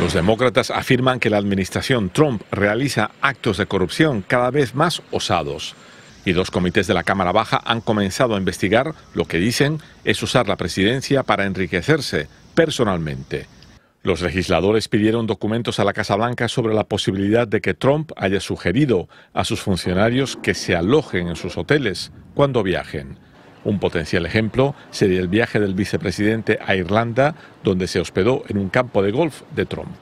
Los demócratas afirman que la administración Trump realiza actos de corrupción cada vez más osados y dos comités de la Cámara Baja han comenzado a investigar lo que dicen es usar la presidencia para enriquecerse personalmente. Los legisladores pidieron documentos a la Casa Blanca sobre la posibilidad de que Trump haya sugerido a sus funcionarios que se alojen en sus hoteles cuando viajen. Un potencial ejemplo sería el viaje del vicepresidente a Irlanda, donde se hospedó en un campo de golf de Trump.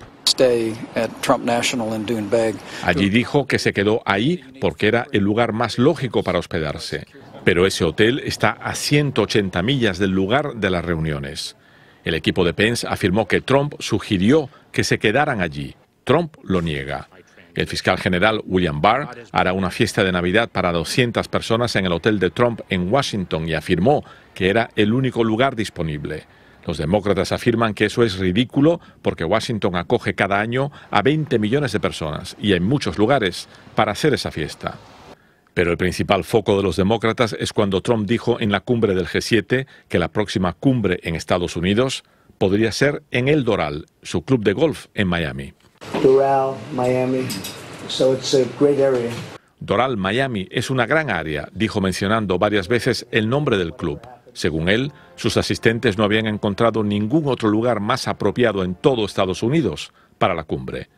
Allí dijo que se quedó ahí porque era el lugar más lógico para hospedarse, pero ese hotel está a 180 millas del lugar de las reuniones. El equipo de Pence afirmó que Trump sugirió que se quedaran allí. Trump lo niega. El fiscal general William Barr hará una fiesta de Navidad para 200 personas en el hotel de Trump en Washington y afirmó que era el único lugar disponible. Los demócratas afirman que eso es ridículo porque Washington acoge cada año a 20 millones de personas y hay muchos lugares para hacer esa fiesta. Pero el principal foco de los demócratas es cuando Trump dijo en la cumbre del G7 que la próxima cumbre en Estados Unidos podría ser en El Doral, su club de golf en Miami. Doral, Miami. So it's a great area. Doral, Miami es una gran área, dijo mencionando varias veces el nombre del club. Según él, sus asistentes no habían encontrado ningún otro lugar más apropiado en todo Estados Unidos para la cumbre.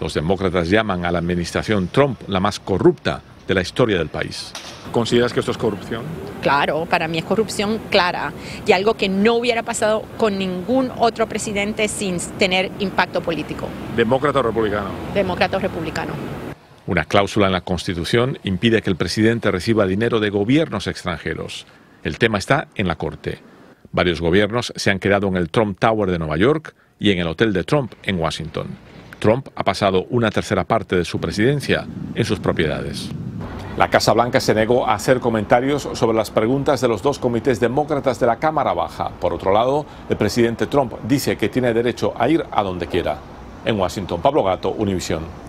Los demócratas llaman a la administración Trump la más corrupta de la historia del país. ¿Consideras que esto es corrupción? Claro, para mí es corrupción clara y algo que no hubiera pasado con ningún otro presidente sin tener impacto político. ¿Demócrata o republicano? Demócrata o republicano. Una cláusula en la Constitución impide que el presidente reciba dinero de gobiernos extranjeros. El tema está en la Corte. Varios gobiernos se han quedado en el Trump Tower de Nueva York y en el Hotel de Trump en Washington. Trump ha pasado una tercera parte de su presidencia en sus propiedades. La Casa Blanca se negó a hacer comentarios sobre las preguntas de los dos comités demócratas de la Cámara Baja. Por otro lado, el presidente Trump dice que tiene derecho a ir a donde quiera. En Washington, Pablo Gato, Univisión.